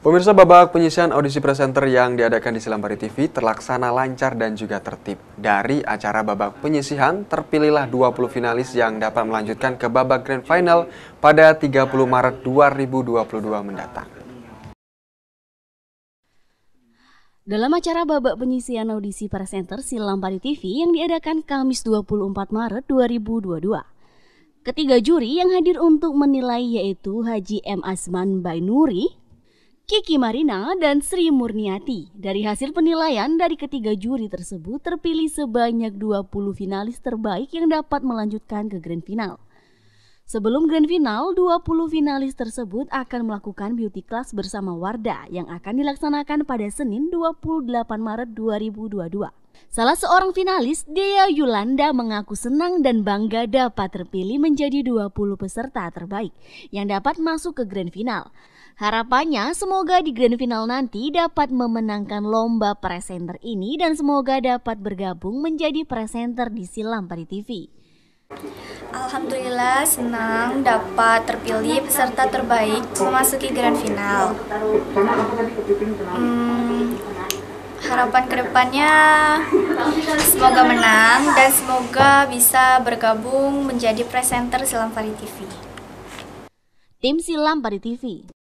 Pemirsa babak penyisian audisi presenter yang diadakan di Silambari TV terlaksana lancar dan juga tertib. Dari acara babak penyisihan, terpilihlah 20 finalis yang dapat melanjutkan ke babak Grand Final pada 30 Maret 2022 mendatang. Dalam acara babak penyisian audisi presenter Silambari TV yang diadakan Kamis 24 Maret 2022. Ketiga juri yang hadir untuk menilai yaitu Haji M. Asman Bainuri, Kiki Marina dan Sri Murniati. Dari hasil penilaian dari ketiga juri tersebut terpilih sebanyak 20 finalis terbaik yang dapat melanjutkan ke grand final. Sebelum grand final, 20 finalis tersebut akan melakukan beauty class bersama Wardah yang akan dilaksanakan pada Senin 28 Maret 2022. Salah seorang finalis, Dea Yulanda mengaku senang dan bangga dapat terpilih menjadi 20 peserta terbaik yang dapat masuk ke grand final. Harapannya semoga di grand final nanti dapat memenangkan lomba presenter ini dan semoga dapat bergabung menjadi presenter di Silam Pari TV. Alhamdulillah senang dapat terpilih peserta terbaik memasuki grand final. Hmm, harapan kedepannya semoga menang dan semoga bisa bergabung menjadi presenter Silam Pari TV. Tim Silam Pari TV